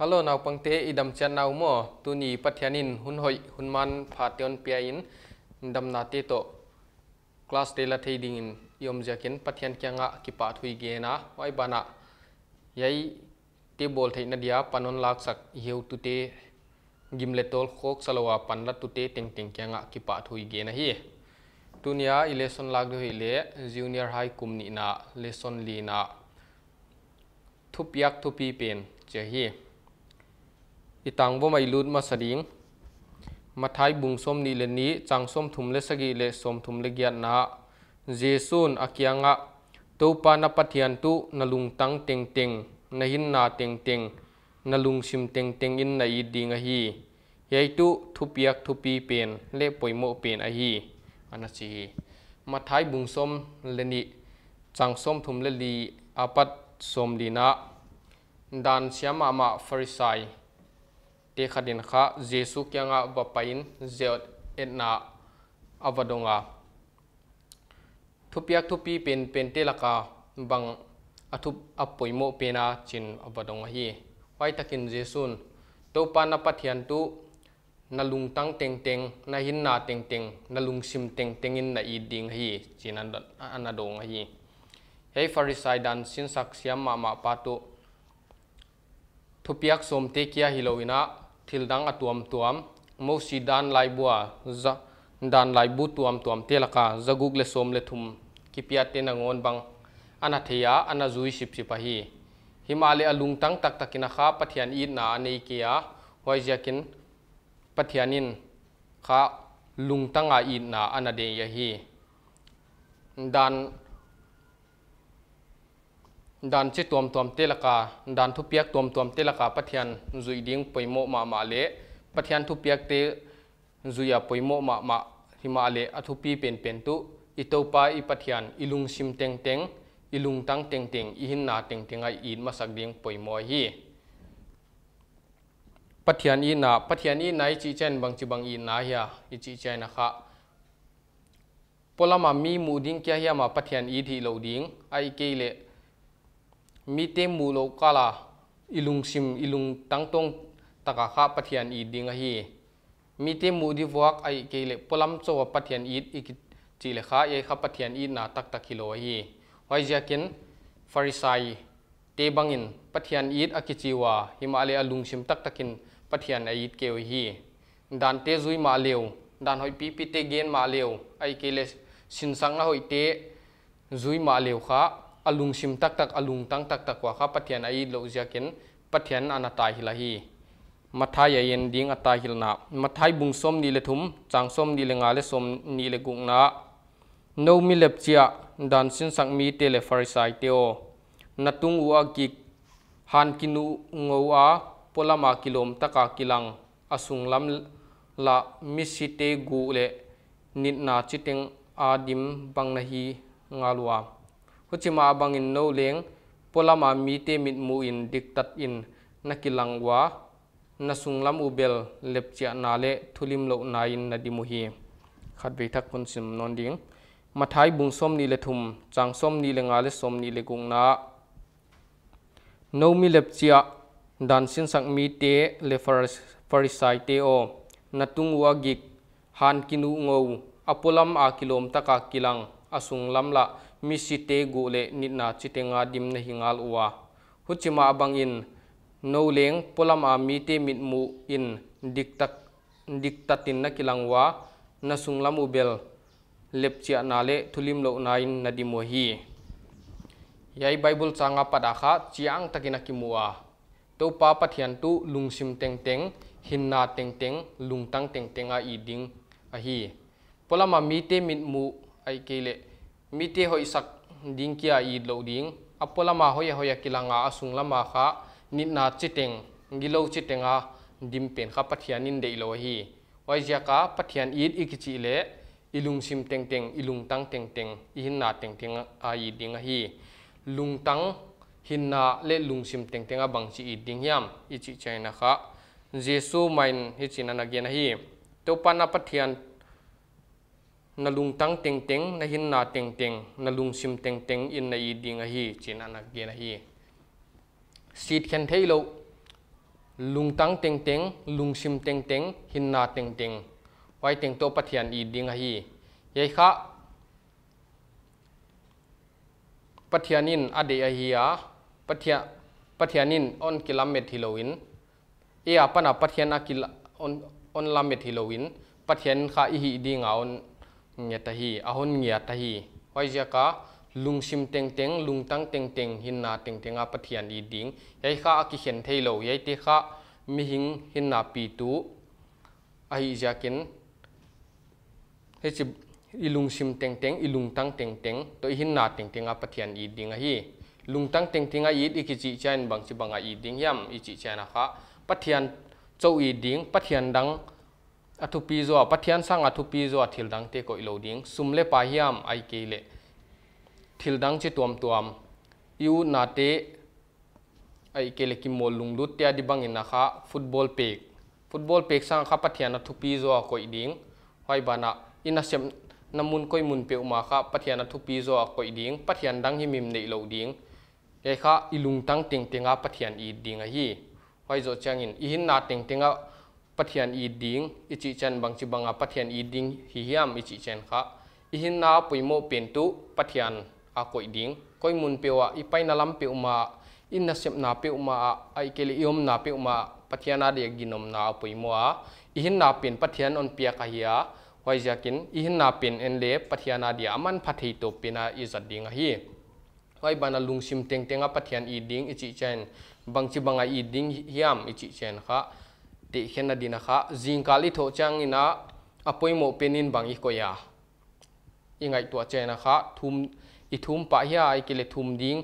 Hello nào bằng thế idam chân nào mò tu ni pathianin hun hoi hun man phation piain dam na te to class de la thei ding in yom jakin pathian kyanga ki pa thui ge na ban à, yai te bol thei na dia panon lak sak heu tu te gimle tol khok salowa pan la tu te teng teng kyanga ki pa thui ge na hi tunia election lak do hi le junior high cum ni na lesson li na yak thupi pen chơi hi อีตังบ่ไม่ลุดมาสดิงมาท้ายบุงสมนี่เลนี้จังสมทุมเลสกีเลสมทุมเลกียนะเจสุนอากียงะตัวปานปัทยันตุนลุงตังเต็งเต็งนหินนาเต็งเต็งนลุงชิมเต็งเต็งอินนอีดิงอหียายตุทุเปียกทุปีเป็นเล่ป่วยโมเป็นอหีอันนั้นจีมาท้ายบุงสมเลนี้จังสมทุมเลลีอาปัตสมดีนะดานเสียมามาฟริไซ kia te khadin kha jesu kya nga ba pain zeot etna avadonga thupiak thupi pen pen te laka bang athup apoimo pena chin avadonga hi wai takin jesun to pa na pathian tu na lung tăng teng teng na hình na teng teng na lung sim teng teng in na i ding hi chin an anadong hi hei farisai dan sin sak siam ma ma pa tu thupiak som te kia hiloina thil dang atuam tuam mo si dan lai bua za dan lai bu tuam tuam telaka za le som le thum pia te na ngon bang ana theya ana zui sip sipa hi himale alung tang tak takina kha pathian i na nei kia hoi jakin pathianin kha lung tanga i na ana de ya hi dan đàn chi tuam tuam tê laka đàn thu piak tuam tuam te laka pathian zui ding poimo ma ma le pathian thu piak te zuya mà ma ma hima le athu pi pen pen tu ít đâu pa itopa i pathian ilung sim teng teng ilung tang teng teng i hin na teng teng ai in ma sak ding poimo hi pathian i na pathian i nai chi chen bang chi bang i na ya i chi chen kha polama mi mu kia kya mà ma pathian i thì lâu ding ai ke lệ mi te mu lo kala ilung sim ilung tang tong taka kha pathian i ding hi mi te mu di wak ai ke le polam cho pathian i ik chi le kha ye kha pathian i na tak tak hilo hi hoi jakin farisai te bangin pathian i akichiwa himale alung sim tak takin pathian ai ke hi dan te zui ma leu dan hoi pi pi te gen ma leu ai ke le sin sang na hoi te zui ma leu kha alung sim tak tak alung tang tak tak wa kha pathian ai lo jakin pathian anata hi la hi mathai a yen ding ata hil na mathai bung som ni le thum chang som ni le nga le som ni le gung na no mi lep chia dan sin sak mi te le farisai te o natung u a ki han kinu ngo a polama kilom taka kilang asung lam la mi si te gu le nit na chiteng adim bang na hi ngalua huchima abangin no leng polama mi te mit mu in diktat in nakilangwa nasunglam ubel lepchia nale thulim lo na in nadimu hi khat ve thak kun sim non ding mathai bung som ni le thum chang som ni le nga le som ni le gung na no mi lepchia dan sin sak mi te le farisai te o natung wa gik han kinu ngou apolam a kilom taka kilang asung lamla mi si te gu le nit na chi te nga dim na hingal uwa hu chi ma abang in no leng polam a mi te mit mu in dik tak dik tatin na kilang wa na sung lam ubel, bel lep chia na le thulim lo na in na dimo hi yai bible changa padakha chiang takina kimua to pa pathian tu lungsim teng teng hinna teng teng lungtang teng tenga hi, polam polama mi te min mu ai ke le mi te hoi sak ding kia i lo ding apolama hoi hoi kilanga asung lama kha nit na chiteng gilo chitenga dim pen kha pathianin de lo hi wai ja ka pathian i ikichi le ilung sim teng teng ilung tang teng teng hin na teng teng a i ding hi lung tang hin na le lung sim teng teng a bang chi i ding yam i chi chaina kha jesu main hi na gen hi to pana pathian na lung tang teng teng na hin na teng teng na lung sim teng teng in na i ding a hi chin anak ge na hi sit khen thei lo lung tang teng teng lung sim teng teng hin na teng teng wai teng to pathian i ding a hi ye kha pathianin ade a hi a pathia pathianin on kilomet hiloin e apana pathiana kil on on lamet hiloin pathian kha i hi ding a on nghe ta hi ahon nghe ta hi hoi ja ka lung sim teng teng lung tang teng teng hin na teng teng a pathian i ding yai kha ki hen thei lo yai te kha mi hing hin na pi tu ai ja kin he chi ilung sim teng teng ilung tang teng teng to hin na teng teng a pathian i ding a hi lung tang teng teng a i di ki chi chan bang chi bang a i ding yam i chi chan a kha pathian chau i ding pathian dang athupi zo pathian sang athupi zo thildang dang te ko ilo sumle pa hiam ai ke le thildang dang chi tuam tuam yu na te ai ke le ki mol lung lut tia di bang ina kha football pek football pek sang kha pathian athupi zo ko ding hoi bana ina sem namun koi mun pe uma kha pathian athupi zo ko ding pathian dang hi mim nei lo ding ke kha ilung tang ting tinga pathian i ding a hi hoi zo changin i hin na ting tinga pathian i ding i chi chen bang chi banga pathian i ding hi hiam i chi chen kha i hin na puimo pen tu pathian a koi ding koi mun pewa i pai na lam pe uma in na sep na pe uma ai kele iom na pe uma pathiana de ginom na puimo a i hin na pen pathian on pia ka hiya hoi jakin i hin na pen en le pathiana dia aman pathei to pina i zat ding a hi hoi bana lungsim teng tenga pathian i ding i chi chen bang bằng banga i ding hiam i chi chen kha ti khen na dina kha jing kali tho chang ina apoi mo penin bang i ko ya ingai tua che na kha thum i thum pa ya i kile thum ding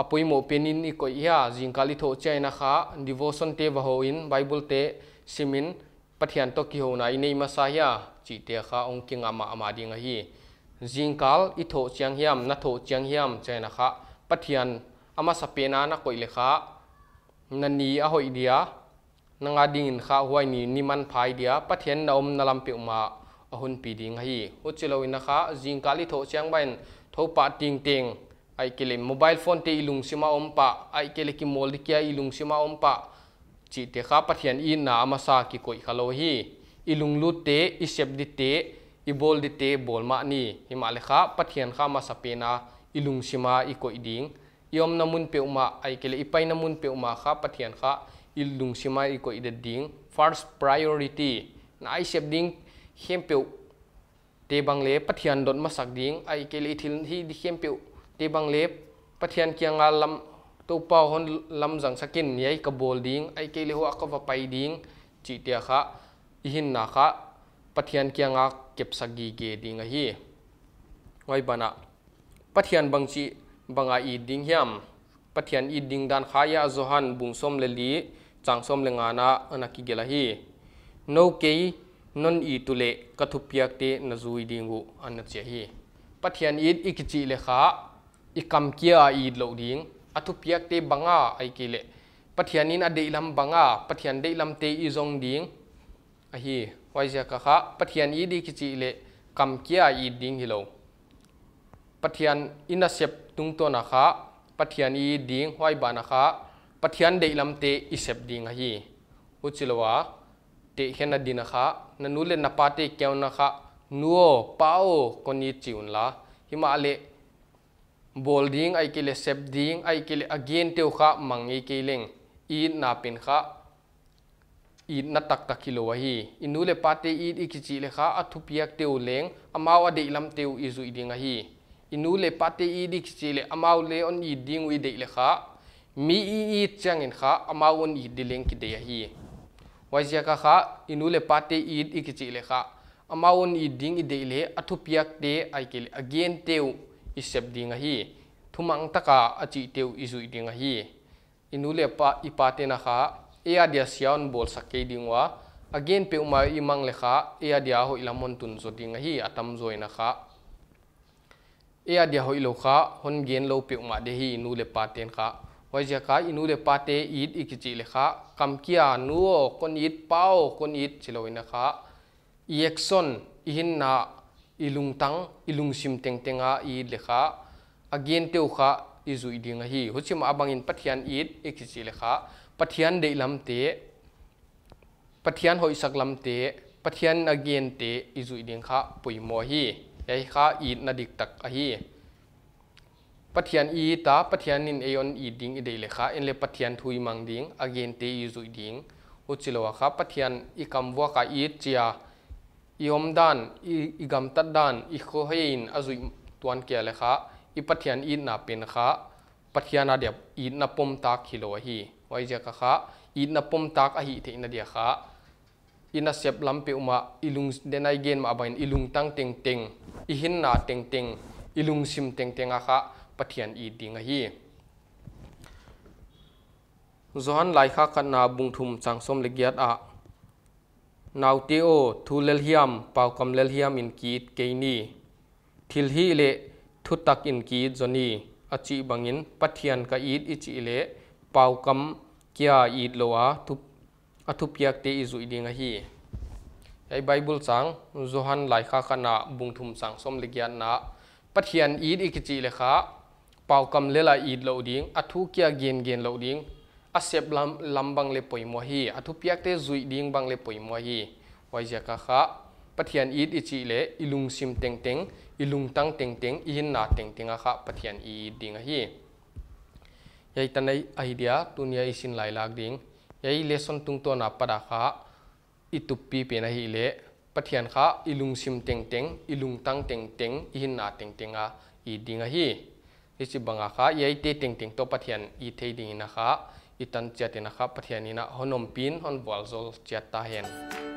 apoi mo penin i ko ya jing kali tho che na kha devotion te va in bible te simin pathian to ki ho na i nei ma sa ya chi te kha ong king ama ama à ding hi jing kal i tho chang hiam na tho chang hiam che na kha à pathian ama sapena na koile kha nani a à hoi dia นังอดีนข้าวไวนี่นิมันพายเดียปะเทียนดอมนลำเปียวมาหุ่นปีดิงให้อุจโลวินะคะจิงกาลิโถเชียงบันทบปะติงติงไอเกลิมืมบายโฟนตอิลุงซิมาอมปะไอเกลิกิมอลดิกยาอิลุงซิมาอมปะจิเดข้าปะเทียนอินนามาซากิโกยิคาโลฮีอิลุงลุเตอิเซบดิเตอิบอลดิเตบอลมานี่หิมาเลข้าปะเทียนข้ามาสเปนาอิลุงซิมาอิโกยดิงยอมนำมุนเปียวมาไอเกลิอิไปนำมุนเปียวมาข้าปะเทียนข้า il lung sima i ida ding first priority na ai sep ding hem peu te bang le pathian dot ma sak ding ai ke le thil hi di hem peu te bang le pathian kyang lam to pa hon lam jang sakin yai ai ka bol ding ai ke le ho ka pai ding chi tia kha hin na kha pathian kyang a kep sagi ge ding a hi ngoi bana pathian bang chi banga i ding hiam pathian i ding dan khaya zohan bungsom le li chang som le nga na ana ki gela hi no ke non i tu le ka thu piak te na zui dingu an che hi pathian i ik chi le kha i kam kia i lo ding a thu piak te banga ai ki le pathian in a de lam banga pathian de lam te i zong ding a hi wai ja ka kha pathian i di ki chi le kam kia i ding hi lo pathian in a sep tung to na kha pathian i ding hoài ba na kha pathian dei lam te isep ding hi uchilwa te hena dina kha na nule na pate kyaw na kha nuo pao koni chiun la himale bol ai kile sep ding ai kile again teu kha mangi e kileng i na pin kha i na tak tak kilo hi inule pate i ikichi le kha athupiak teu leng amawa de lam teu izu iding hi inule pate i dikichi le amaw le on i ding wi de le kha mi i i chang in kha ama un i diling ki de hi wajia ka kha inule pate i i ki chi le kha ama un i ding i de le athu piak te ai ke again teu i sep ding a hi thumang taka achi teu i zui ding hi inule pa i pate na kha e a dia sian bol ding wa again pe uma i mang le kha e a dia ho ilamon tun zo ding hi atam zoi na kha e a dia ho ilo kha hon gen lo pe uma de hi inule paten kha วัยเจ้าค่ะอินูเดปาเตอีดอีกจิเลค่ะคำกี้อานัวคนอีดเป้าคนอีดสิโลยนะคะอีเอ็กซอนอีหินนาอีลุงตังอีลุงซิมเต็งเต็งอาอีดเลค่ะ again เตียวค่ะอีจุอีดิงฮีหุ่นชิมอาบังอินปัทยันอีดอีกจิเลค่ะปัทยันเดลำเตปัทยันหอยสักลำเตปัทยัน again เตอีจุอีดิงค่ะปุยโมฮีไอค่ะอีดนาดิกตักอฮี pathian e ta pathian in aon e ding e dei lekha en le pathian thui mang ding again te yu zui ding u chilowa kha pathian i kam wa ka e chia i om dan i gam tat dan i kho hein azui tuan kya lekha i pathian e na pen kha pathiana dep e na pom tak khilo hi wai ja ka kha e na pom tak a hi the na dia kha ina sep lampe uma ilung denai gen ma abain ilung tang teng teng i hin na teng teng ilung sim teng teng a kha ปะเทียนอีดิงฮีย้อนไหลค่ากันนาบุงทุมสังสมเลกียดอะนาวตีโอทูเลลฮิมเป่ากำเลลฮิมอินกีดเกนีทิลฮีเลทุตักอินกีดจนีอจิบังอินปะเทียนกอีดอิจิเลเป่ากำเกียอีดโลอาทุบอทุพยักเตอิจุอิดิงฮีไอไบเบิลสังย้ันไหลค่ากันนาบุงทุมสังสมเลกียดนะปะเทียนอีดอิกิจิเลขา pau kam lela id lo ding athu kya gen gen lo ding asep lam lam bang le poi mo hi athu piak te zui ding bang le poi mo hi wai ja ka kha pathian id ichi le ilung sim teng teng ilung tang teng teng in na teng teng a kha pathian i ding a hi yai tanai idea tunia isin lai lak ding yai lesson tung to na pada kha itupi pe na hi le pathian kha ilung sim teng teng ilung tang teng teng in na teng teng a i ding a hi hi chi banga kha ye te ting ting to pathian i thei ding na kha i tan chatin kha pathian ina honom pin hon wal zol chat ta hen